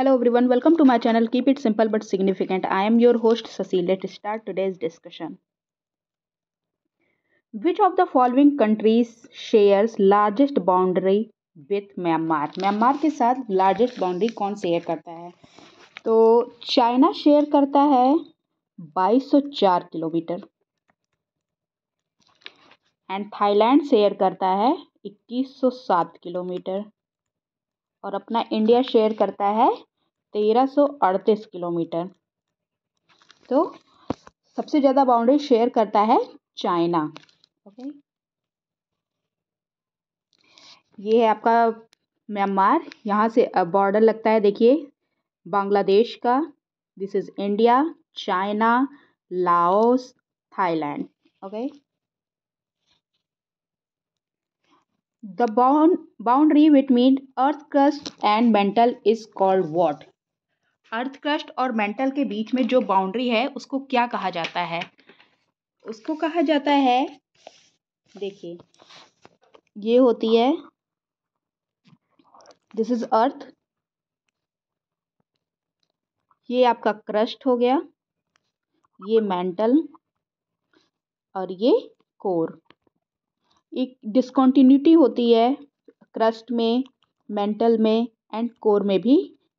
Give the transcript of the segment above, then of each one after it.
Hello everyone welcome to my channel keep it simple but significant I am your host Sasi let start today's discussion which of the following countries shares largest boundary with Myanmar Myanmar के साथ largest boundary कौन share करता है तो China share करता है 2204 kilometre and Thailand share करता है 2107 किलोमीटर और अपना इंडिया शेयर करता है तेरह सौ अड़तीस किलोमीटर तो सबसे ज़्यादा बाउंड्री शेयर करता है चाइना ओके ये है आपका म्यांमार यहाँ से बॉर्डर लगता है देखिए बांग्लादेश का this is India China Laos Thailand okay the bound boundary between earth crust and mantle is called earth crust और मेंटल के बीच में जो बाउंड्री है उसको क्या कहा जाता है उसको कहा जाता है देखिए ये होती है दिस इज अर्थ ये आपका क्रस्ट हो गया ये मेंटल और ये कोर एक डिस्कॉन्टीन्यूटी होती है क्रस्ट में मेंटल में एंड कोर में भी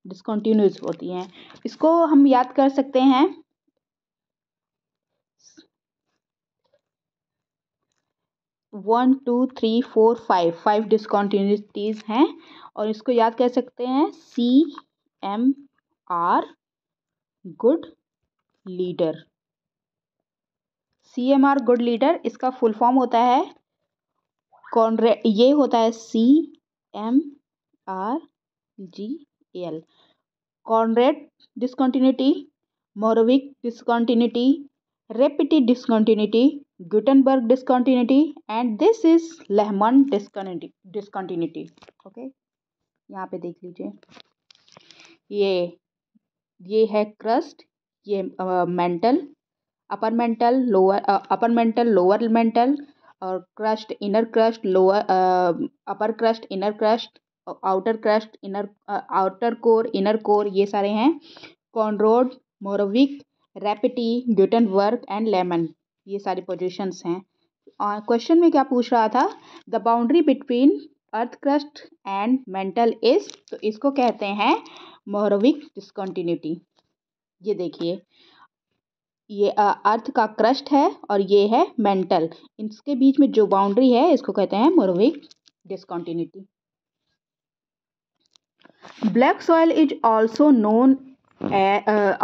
डिसकॉन्टीन्यूज होती हैं इसको हम याद कर सकते हैं one two three four five five discontinuities हैं और इसको याद कर सकते हैं C M R good leader C M R good leader इसका फुल फॉर्म होता है कॉन्ड्रे ये होता है C M R G L Conrad discontinuity Mohorovicic discontinuity Repetti discontinuity Gutenberg discontinuity and this is Lehmann discontinuity okay यहाँ पे देख लीजिए ये ये है क्रस्ट ये मेंटल अपर मेंटल लोअर अपर मेंटल लोअर मेंटल और crust inner crust lower upper crust inner crust outer crust inner outer core inner core ये सारे हैं Conrad Mohorovicic Repetti Gutenberg and Lehmann ये सारी पोजिशंस हैं question में क्या पूछ रहा था the boundary between earth crust and mantle is तो इसको कहते हैं मोहरविक डिस्कॉन्टीन्यूटी ये देखिए ये अर्थ का क्रस्ट है और ये है मेंटल इसके बीच में जो बाउंड्री है इसको कहते हैं Mohorovicic discontinuity black soil is also known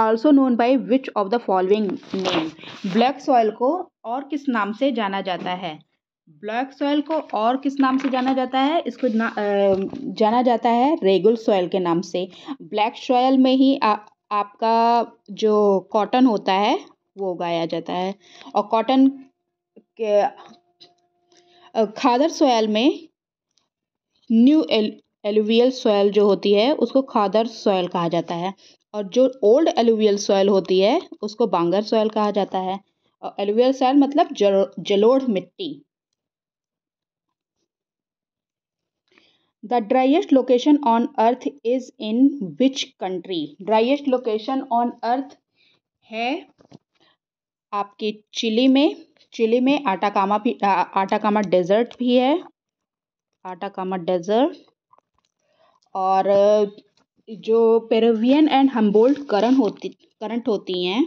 also known by which of the following name black soil को और किस नाम से जाना जाता है ब्लैक सॉयल को और किस नाम से जाना जाता है इसको ना, uh, जाना जाता है रेगुल सॉयल के नाम से ब्लैक सॉयल में ही आ, आपका जो कॉटन होता है वो उगाया जाता है और कॉटन के खादर सॉयल में न्यू एलुवियल सॉयल जो होती है उसको खादर सॉयल कहा जाता है और जो ओल्ड एलुवियल सॉयल होती है उसको बांगर सॉयल कहा जाता है और एलुवियल सॉयल मतलब जलोढ़ मिट्टी the driest location on earth is in which country driest location on earth है आपके चिली में चिली में आटाकामा भी आटाकामा डेजर्ट भी है आटाकामा डेजर्ट और जो पेरोवियन एंड हम्बोल्ट करण होती करंट होती हैं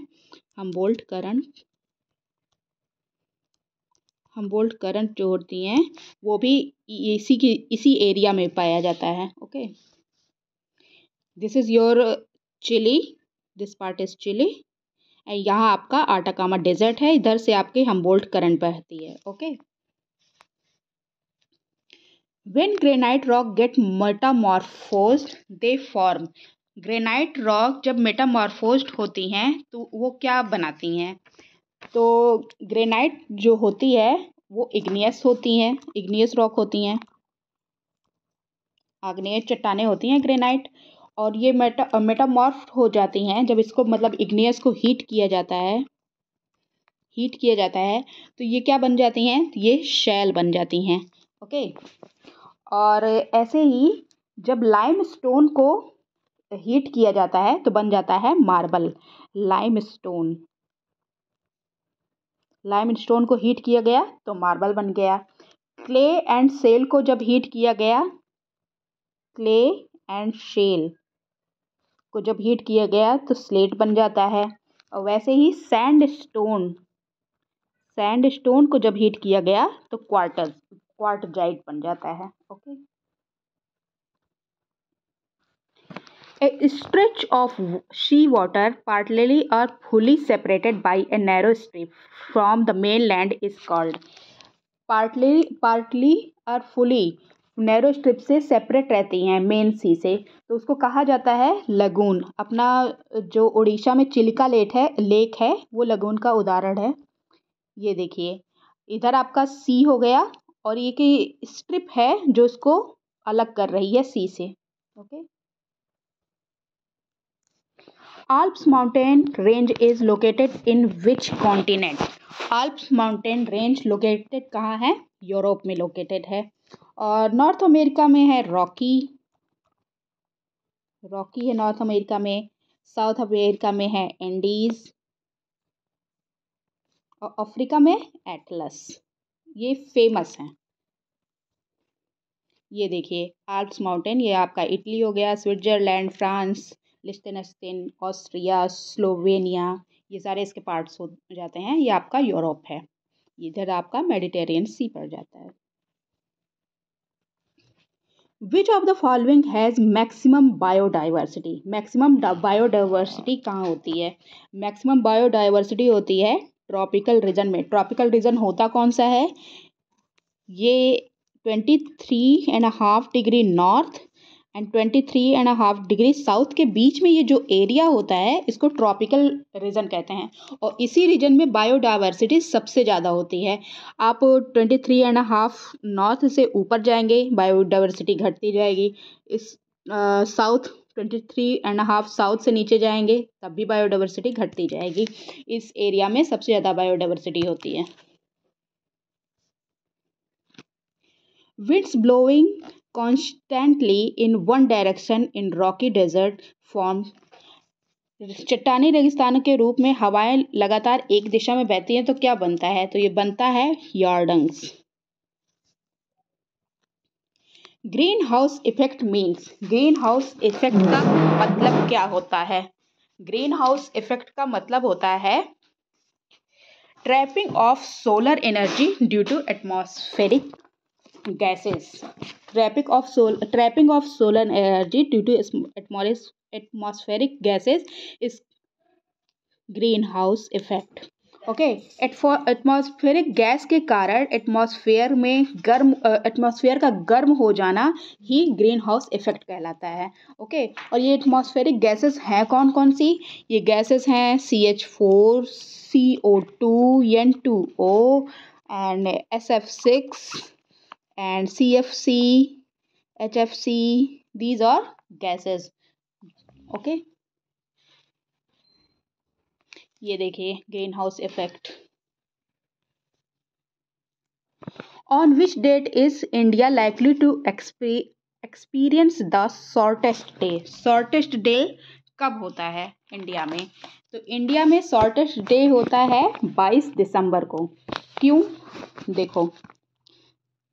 हम्बोल्ट करंट हम्बोल्ट करंट जो होती हैं वो भी इसी की इसी एरिया में पाया जाता है okay this is your Chile this part is Chile and यहाँ आपका आटाकामा डेजर्ट है इधर से आपके हम्बोल्ट करंट बहती है okay When granite rock get metamorphosed, they form. Granite rock जब metamorphosed होती हैं तो वो क्या बनाती हैं तो ग्रेनाइट जो होती है वो इग्नियस होती हैं इग्नियस रॉक होती हैं आग्नेय चट्टाने होती हैं ग्रेनाइट और ये मेटा मेटामॉर्फ हो जाती हैं जब इसको मतलब इग्नियस को हीट किया जाता है हीट किया जाता है तो ये क्या बन जाती हैं ये शैल बन जाती हैं ओके और ऐसे ही जब लाइम स्टोन को हीट किया जाता है तो बन जाता है marble limestone limestone को हीट किया गया तो मार्बल बन गया क्ले एंड सेल को जब हीट किया गया क्ले एंड शेल को जब हीट किया गया तो स्लेट बन जाता है और वैसे ही सैंड स्टोन सैंड स्टोन को जब हीट किया गया तो क्वार्टर क्वार्टजाइट बन जाता है okay a stretch of sea water partly और fully separated by a narrow strip from the mainland is called partly partly और फुली नैरो स्ट्रिप से सेपरेट रहती हैं मेन सी से तो उसको कहा जाता है लगून अपना जो उड़ीसा में चिल्का लेट है लेक है वो लगून का उदाहरण है ये देखिए इधर आपका सी हो गया और ये की स्ट्रिप है जो इसको अलग कर रही है सी से okay Alps mountain range is located in which continent Alps mountain range located कहाँ है यूरोप में लोकेटेड है और नॉर्थ अमेरिका में है रॉकी रॉकी है नॉर्थ अमेरिका में साउथ अमेरिका में है एंडीज और अफ्रीका में एटलस ये फेमस हैं ये देखिए आर्ट्स माउंटेन ये आपका इटली हो गया Switzerland France Liechtenstein Austria Slovenia ये सारे इसके पार्ट्स हो जाते हैं ये आपका यूरोप है इधर आपका मेडिटेरियन सी पड़ जाता है which of the following has maximum biodiversity maximum biodiversity कहाँ होती है मैक्सिमम बायोडाइवर्सिटी होती है ट्रॉपिकल रीजन में ट्रॉपिकल रीजन होता कौन सा है ये twenty three and half degree north and twenty three and half degree south के बीच में ये जो एरिया होता है इसको ट्रॉपिकल रीजन कहते हैं और इसी रीजन में बायोडाइवर्सिटी सबसे ज़्यादा होती है आप twenty three and half north से ऊपर जाएंगे बायोडाइवर्सिटी घटती जाएगी इस south twenty three and half south से नीचे जाएंगे तब भी बायोडाइवर्सिटी घटती जाएगी इस एरिया में सबसे ज़्यादा बायोडाइवर्सिटी होती है winds blowing constantly in one direction in rocky desert form चट्टानी रेगिस्तान के रूप में हवाएं लगातार एक दिशा में बहती हैं तो क्या बनता है तो ये बनता है yardangs greenhouse effect means greenhouse effect का मतलब क्या होता है ग्रीन हाउस इफेक्ट का मतलब होता है trapping of solar energy due to atmospheric gases trapping of solar trapping of solar energy due to atmospheric gases is greenhouse effect okay atmospheric gas के कारण एटमॉस्फेयर में गर्म एटमॉस्फेयर का गर्म हो जाना ही ग्रीन हाउस इफेक्ट कहलाता है ओके okay? और ये एटमॉस्फेरिक गैसेस हैं कौन कौन सी ये गैसेस हैं C H four C O two N two O and S F six and C F C H F C these are gases okay ये देखिए greenhouse effect on which date is India likely to experience the shortest day shortest day कब होता है India में तो India में shortest day होता है 22 दिसंबर को क्यों देखो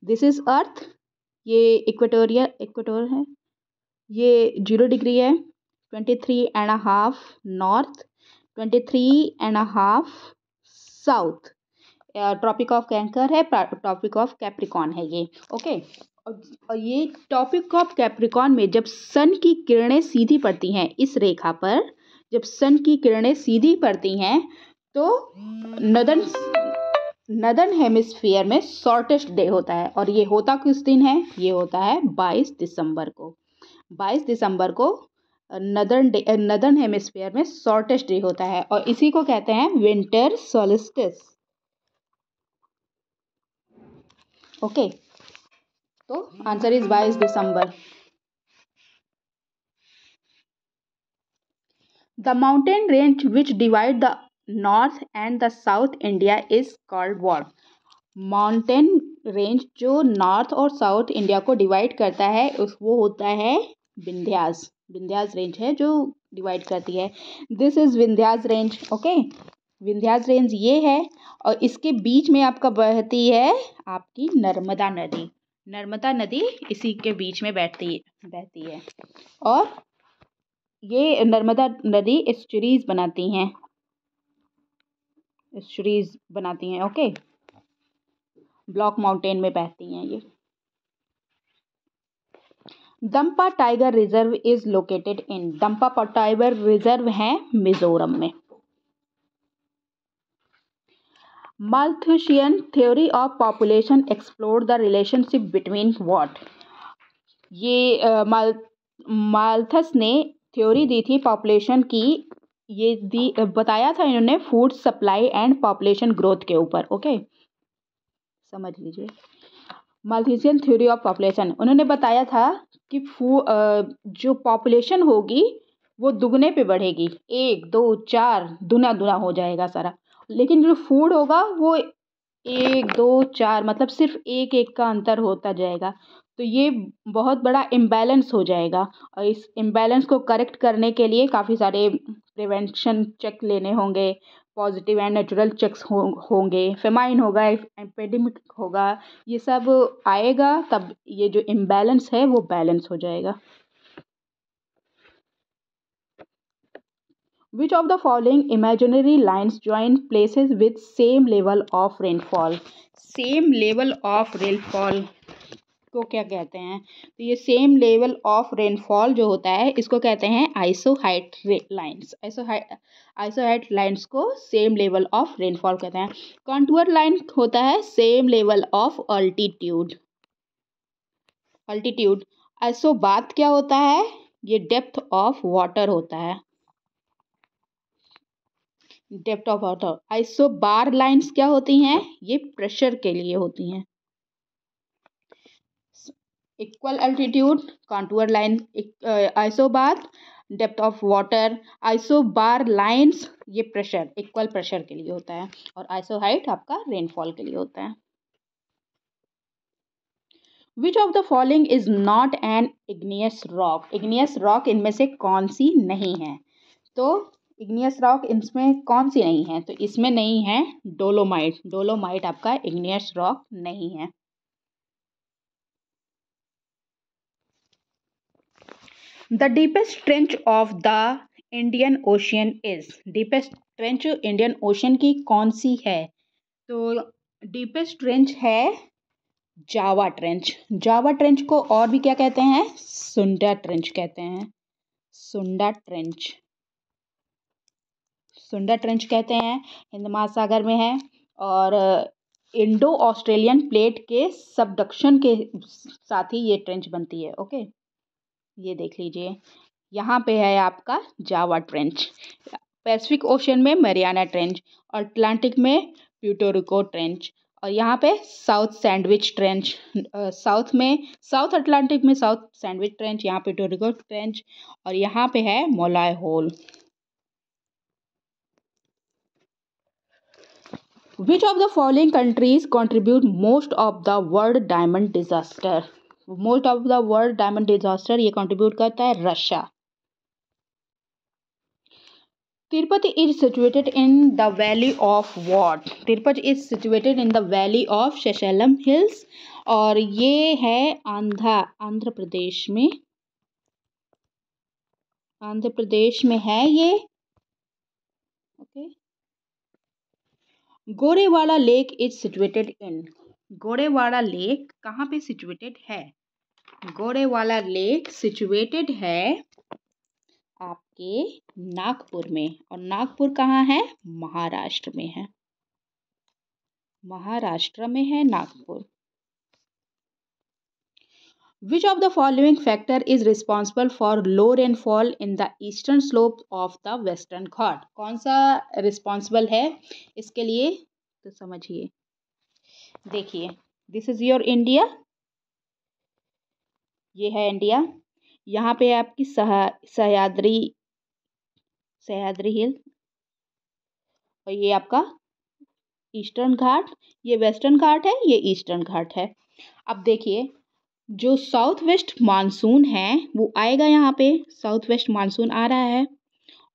दिस इज़ अर्थ ये इक्वेटोरियल इक्वेटोर है ये जीरो डिग्री है twenty three and half north twenty three and half south tropic of cancer है टॉपिक ऑफ कैप्रिकॉन है ये ओके और ये टॉपिक ऑफ कैप्रिकॉन में जब सन की किरणें सीधी पड़ती हैं इस रेखा पर जब सन की किरणें सीधी पड़ती हैं तो नदन नदन हेमिस्फीयर में शॉर्टेस्ट डे होता है और ये होता किस दिन है ये होता है बाईस दिसंबर को बाईस दिसंबर को नदर्न डे नदर्न हेमिस्फीयर में शॉर्टेस्ट डे होता है और इसी को कहते हैं विंटर सोलिस्टिस ओके तो आंसर इज बाईस दिसंबर the mountain range which divide the north and the south India is called war mountain range जो नॉर्थ और साउथ इंडिया को डिवाइड करता है उस वो होता है विंध्यास विंध्याज रेंज है जो डिवाइड करती है this is Vindhyas range okay Vindhyas range ये है और इसके बीच में आपका बहती है आपकी नर्मदा नदी नर्मदा नदी इसी के बीच में बैठती है बहती है और ये नर्मदा नदी एस्चुरीज बनाती हैं एस्चुरीज बनाती हैं ओके ब्लॉक माउंटेन में बहती हैं ये Dampa tiger reserve is located in Dampa tiger reserve है मिजोरम में Malthusian theory of population explore the relationship between what ये माल माल्थस ने थ्योरी दी थी पॉपुलेशन की ये दी बताया था इन्होंने food supply and population growth के ऊपर ओके समझ लीजिए मल्थीजियन थ्योरी ऑफ पॉपुलेशन उन्होंने बताया था कि फू जो पॉपुलेशन होगी वो दुगने पे बढ़ेगी एक दो चार दुना दुना हो जाएगा सारा लेकिन जो फूड होगा वो एक दो चार मतलब सिर्फ एक एक का अंतर होता जाएगा तो ये बहुत बड़ा इम्बैलेंस हो जाएगा और इस इम्बैलेंस को करेक्ट करने के लिए काफ़ी सारे प्रिवेंशन चेक लेने होंगे पॉजिटिव एंड नेचुरल चेक्स हो होंगे फेमाइन होगा एपेडमिक होगा ये सब आएगा तब ये जो इम्बेलेंस है वो बैलेंस हो जाएगा which of the following imaginary lines join places with same level of rainfall same level of rainfall को क्या कहते हैं तो ये सेम लेवल ऑफ रेनफॉल जो होता है इसको कहते हैं isohyet lines isohyet isohyet lines को सेम लेवल ऑफ रेनफॉल कहते हैं कॉन्टूअर लाइन होता है same level of altitude altitude isobath क्या होता है ये डेप्थ ऑफ वाटर होता है depth of water isobar lines क्या होती हैं ये प्रेशर के लिए होती हैं equal altitude contour line uh, depth of water isobar lines ये प्रेशर इक्वल प्रेशर के लिए होता है और आइसो हाइट आपका रेनफॉल के लिए होता है which of the following is not an igneous rock igneous rock इनमें से कौन सी नहीं है तो इग्नियस रॉक इसमें कौन सी नहीं है तो इसमें नहीं है डोलोमाइट डोलोमाइट आपका इग्नियस रॉक नहीं है the deepest trench of the Indian ocean is deepest trench Indian ocean की कौन सी है तो डीपेस्ट ट्रेंच है जावा ट्रेंच जावा ट्रेंच को और भी क्या कहते हैं सुंडा ट्रेंच कहते हैं सुंडा ट्रेंच सुंडा ट्रेंच कहते हैं हिंद महासागर में है और इंडो ऑस्ट्रेलियन प्लेट के सबडक्शन के साथ ही ये ट्रेंच बनती है ओके ये देख लीजिए यहाँ पे है आपका जावा ट्रेंच पैसिफिक ओशन में मरियाना ट्रेंच और अटलांटिक में प्यूटोरिको ट्रेंच और यहाँ पे साउथ सैंडविच ट्रेंच साउथ में साउथ अटलांटिक में साउथ सैंडविच ट्रेंच यहाँ पे टोरिको ट्रेंच और यहाँ पे है मोलाय होल which of the following countries contribute most of the world diamond disaster most of the world diamond disaster ये कंट्रीब्यूट करता है Russia Tirupati is situated in the valley of what Tirupati is situated in the valley of Seshachalam hills और ये है आंध्रा आंध्र प्रदेश में आंध्र प्रदेश में है ये okay Gorewada lake is situated in Gorewada lake कहाँ पे सिचुएटेड है गोरेवाला लेक सिचुएटेड है आपके नागपुर में और नागपुर कहाँ है महाराष्ट्र में है महाराष्ट्र में है Nagpur which of the following factor is responsible for low rainfall in the eastern slope of the Western Ghat कौन सा रिस्पॉन्सिबल है इसके लिए तो समझिए देखिए दिस इज योर इंडिया ये है इंडिया यहाँ पे आपकी सहा सहयाद्री सहयाद्री हिल और ये आपका ईस्टर्न घाट ये वेस्टर्न घाट है ये ईस्टर्न घाट है अब देखिए जो साउथ वेस्ट मानसून है वो आएगा यहाँ पे साउथ वेस्ट मानसून आ रहा है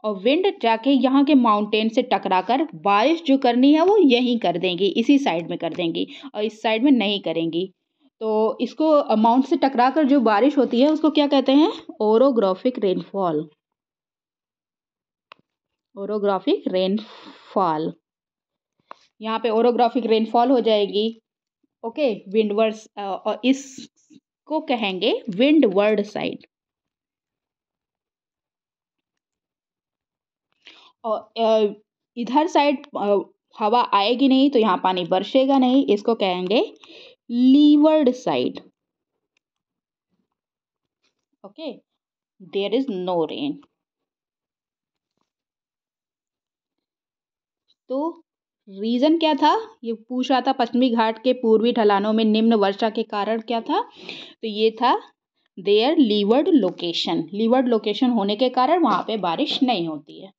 और विंड जाके यहाँ के माउंटेन से टकरा कर बारिश जो करनी है वो यहीं कर देंगी इसी साइड में कर देंगी और इस साइड में नहीं करेंगी तो इसको माउंट से टकरा कर जो बारिश होती है उसको क्या कहते हैं ओरोग्राफिक रेनफॉल ओरोग्राफिक रेनफॉल यहाँ पे ओरोग्राफिक रेनफॉल हो जाएगी ओके विंडवर्ड uh, और इसको कहेंगे विंडवर्ड साइड और uh, इधर साइड uh, हवा आएगी नहीं तो यहाँ पानी बरसेगा नहीं इसको कहेंगे leeward side okay there is no rain तो रीज़न क्या था ये पूछा था पश्चिमी घाट के पूर्वी ढलानों में निम्न वर्षा के कारण क्या था तो ये था there leeward location leeward location होने के कारण वहां पे बारिश नहीं होती है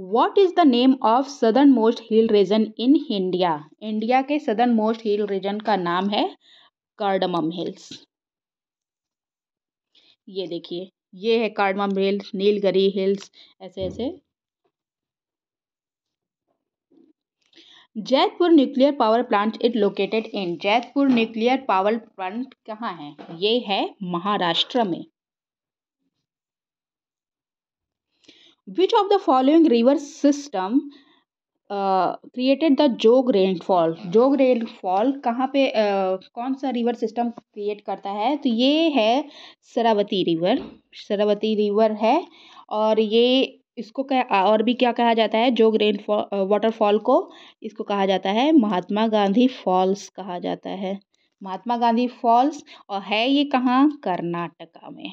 what is the name of southernmost hill region in India India के सदर्न मोस्ट हिल रीजन का नाम है कार्डमम हिल्स ये देखिए ये है कार्डमम हिल्स नीलगरी हिल्स ऐसे ऐसे Jaitapur nuclear power plant is located in Jaitapur nuclear power plant कहाँ है ये है महाराष्ट्र में which of the following river system created the Jog rainfall Jog rainfall कहाँ पे uh, कौन सा रिवर सिस्टम क्रिएट करता है तो ये है सरावती रिवर सरावती रिवर है और ये इसको कह और भी क्या कहा जाता है जोग रेनफॉल वाटरफॉल को इसको कहा जाता है महात्मा गांधी फॉल्स कहा जाता है महात्मा गांधी फॉल्स और है ये कहाँ कर्नाटका में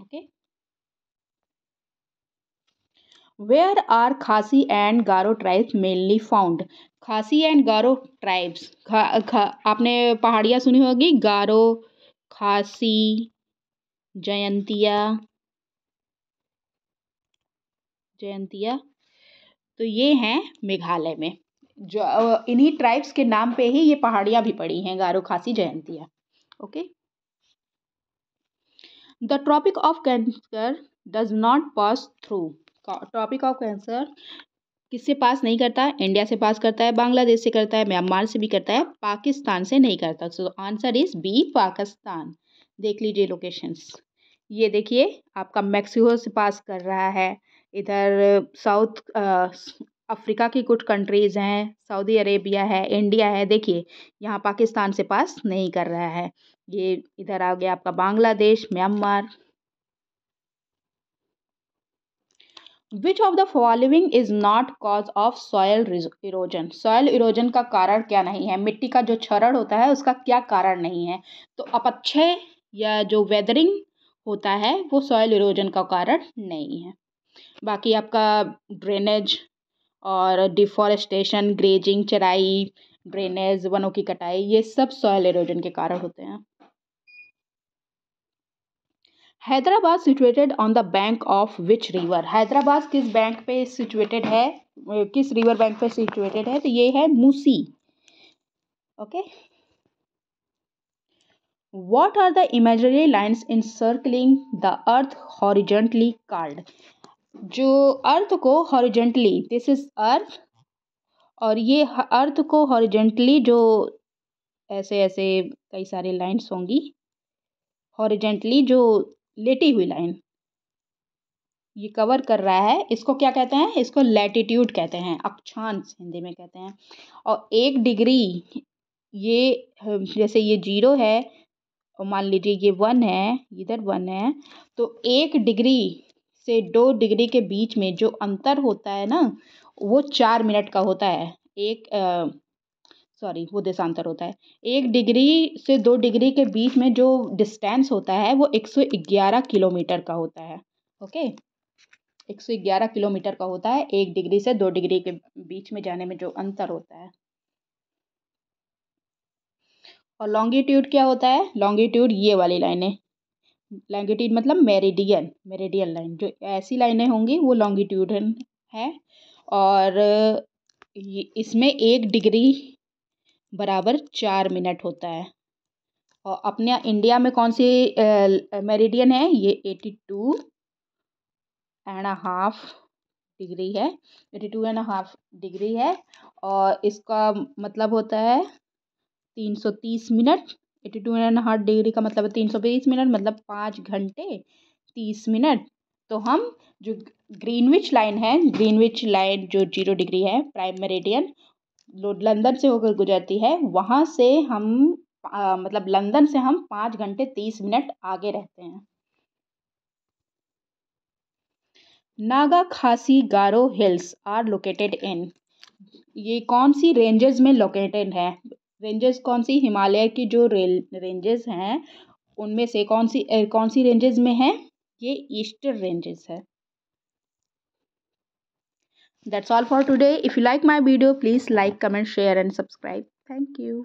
okay okay? Where are Khasi and Garo tribes mainly found Khasi and Garo tribes आपने पहाड़ियाँ सुनी होगी गारो खासी जयंतिया जयंतिया तो ये हैं मेघालय में जो इन्हीं ट्राइब्स के नाम पे ही ये पहाड़ियाँ भी पड़ी हैं Garo Khasi Jaintia okay the tropic of cancer does not pass through tropic of cancer किससे पास नहीं करता इंडिया से पास करता है बांग्लादेश से करता है म्यांमार से भी करता है पाकिस्तान से नहीं करता so answer is B Pakistan देख लीजिए लोकेशंस ये देखिए आपका मैक्सिको से पास कर रहा है इधर साउथ अफ्रीका की कुछ कंट्रीज़ हैं सऊदी अरेबिया है इंडिया है देखिए यहाँ पाकिस्तान से पास नहीं कर रहा है ये इधर आ गया आपका Bangladesh Myanmar which of the following is not cause of soil erosion soil erosion का कारण क्या नहीं है मिट्टी का जो क्षरण होता है उसका क्या कारण नहीं है तो अपच्छय या जो वेदरिंग होता है वो सॉयल इरोजन का कारण नहीं है बाकी आपका ड्रेनेज और डिफॉरेस्टेशन ग्रेजिंग चराई ड्रेनेज वनों की कटाई ये सब सॉयल इरोजन के कारण होते हैं Hyderabad situated on the bank of which river Hyderabad किस बैंक पे सिचुएटेड है किस रिवर बैंक पे सिचुएटेड है तो ये है Musi okay what are the imagery lines in circling the earth horizontally card जो अर्थ को हॉरिजेंटली दिस इज अर्थ और ये अर्थ को हॉरिजेंटली जो ऐसे ऐसे कई सारे लाइन्स होंगी हॉरिजेंटली जो लेटी हुई लाइन ये कवर कर रहा है इसको क्या कहते हैं इसको लेटिट्यूड कहते हैं अक्षांश हिंदी में कहते हैं और एक डिग्री ये जैसे ये जीरो है और मान लीजिए ये वन है इधर वन है तो एक डिग्री से दो डिग्री के बीच में जो अंतर होता है ना वो चार मिनट का होता है एक सॉरी वो देशांतर होता है एक डिग्री से दो डिग्री के बीच में जो डिस्टेंस होता है वो एक सौ ग्यारह किलोमीटर का होता है ओके एक सौ ग्यारह किलोमीटर का होता है एक डिग्री से दो डिग्री के बीच में जाने में जो अंतर होता है और लॉन्गिट्यूड क्या होता है लॉन्गिट्यूड ये वाली लाइनें लॉन्गिट्यूड मतलब मेरिडियन मेरिडियन लाइन जो ऐसी लाइनें होंगी वो लॉन्गिट्यूडन है और इसमें एक डिग्री बराबर चार मिनट होता है और अपने इंडिया में कौन सी मेरिडियन है ये eighty two and half degree है eighty two and half degree है और इसका मतलब होता है तीन सौ तीस minute eighty two and half degree का मतलब तीन सौ बीस मिनट मतलब पाँच घंटे तीस मिनट तो हम जो ग्रीनविच लाइन है ग्रीनविच लाइन जो जीरो डिग्री है प्राइम मेरिडियन लंदन से होकर गुजरती है वहाँ से हम मतलब लंदन से हम पाँच घंटे तीस मिनट आगे रहते हैं Naga Khasi Garo hills are located in ये कौन सी रेंजेस में लोकेटेड है रेंजेस कौन सी हिमालय की जो रेल रेंजेस हैं उनमें से कौन सी कौन सी रेंजेस में है ये ईस्टर्न रेंजेस है that's all for today if you like my video please like comment share and subscribe thank you